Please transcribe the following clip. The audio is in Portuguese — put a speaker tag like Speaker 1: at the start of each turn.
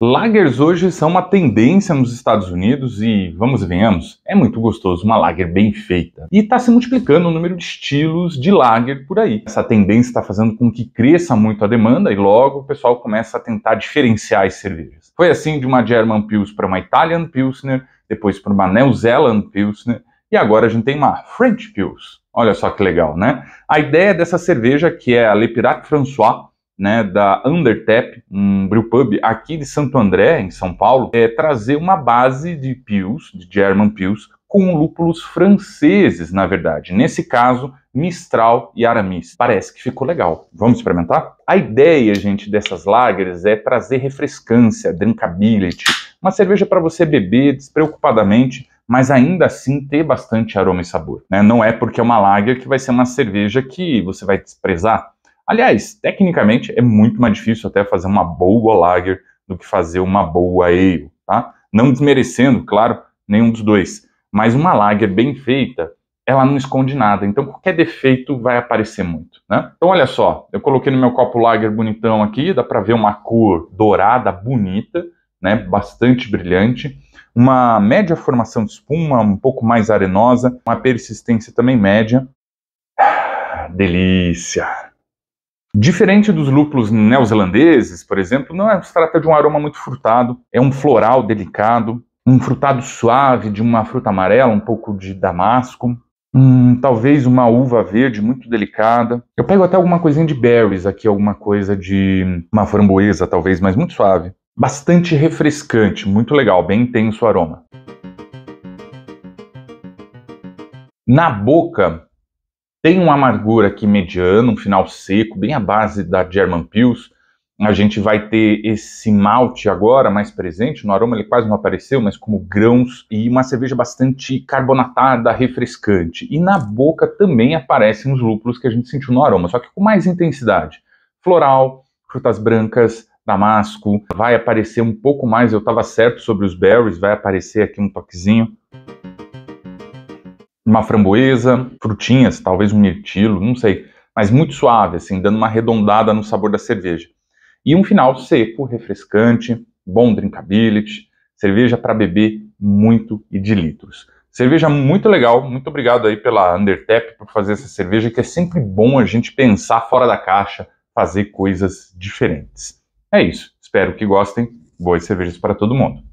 Speaker 1: Lagers hoje são uma tendência nos Estados Unidos e, vamos e venhamos, é muito gostoso uma lager bem feita. E está se multiplicando o número de estilos de lager por aí. Essa tendência está fazendo com que cresça muito a demanda e logo o pessoal começa a tentar diferenciar as cervejas. Foi assim de uma German Pils para uma Italian Pilsner, depois para uma New Zealand Pilsner e agora a gente tem uma French Pils. Olha só que legal, né? A ideia dessa cerveja, que é a Le Pirate François, né, da Undertap, um brewpub aqui de Santo André, em São Paulo, é trazer uma base de Pils, de German Pils, com lúpulos franceses, na verdade. Nesse caso, Mistral e Aramis. Parece que ficou legal. Vamos experimentar? A ideia, gente, dessas lagers é trazer refrescância, drinkability, uma cerveja para você beber despreocupadamente, mas ainda assim ter bastante aroma e sabor. Né? Não é porque é uma lager que vai ser uma cerveja que você vai desprezar. Aliás, tecnicamente é muito mais difícil até fazer uma boa lager do que fazer uma boa ale, tá? Não desmerecendo, claro, nenhum dos dois, mas uma lager bem feita, ela não esconde nada, então qualquer defeito vai aparecer muito, né? Então olha só, eu coloquei no meu copo lager bonitão aqui, dá para ver uma cor dourada bonita, né, bastante brilhante, uma média formação de espuma, um pouco mais arenosa, uma persistência também média. Ah, delícia, Diferente dos lúpulos neozelandeses, por exemplo, não é, se trata de um aroma muito frutado, é um floral delicado, um frutado suave de uma fruta amarela, um pouco de damasco, talvez uma uva verde muito delicada. Eu pego até alguma coisinha de berries aqui, alguma coisa de uma framboesa talvez, mas muito suave. Bastante refrescante, muito legal, bem intenso o aroma. Na boca, tem um amargor aqui mediano, um final seco, bem à base da German Pils. A gente vai ter esse malte agora mais presente, no aroma ele quase não apareceu, mas como grãos e uma cerveja bastante carbonatada, refrescante. E na boca também aparecem os lúpulos que a gente sentiu no aroma, só que com mais intensidade. Floral, frutas brancas, damasco, vai aparecer um pouco mais, eu estava certo sobre os berries, vai aparecer aqui um toquezinho uma framboesa, frutinhas, talvez um mirtilo, não sei, mas muito suave, assim, dando uma arredondada no sabor da cerveja. E um final seco, refrescante, bom drinkability, cerveja para beber muito e de litros. Cerveja muito legal, muito obrigado aí pela Undertap por fazer essa cerveja, que é sempre bom a gente pensar fora da caixa, fazer coisas diferentes. É isso, espero que gostem, boas cervejas para todo mundo.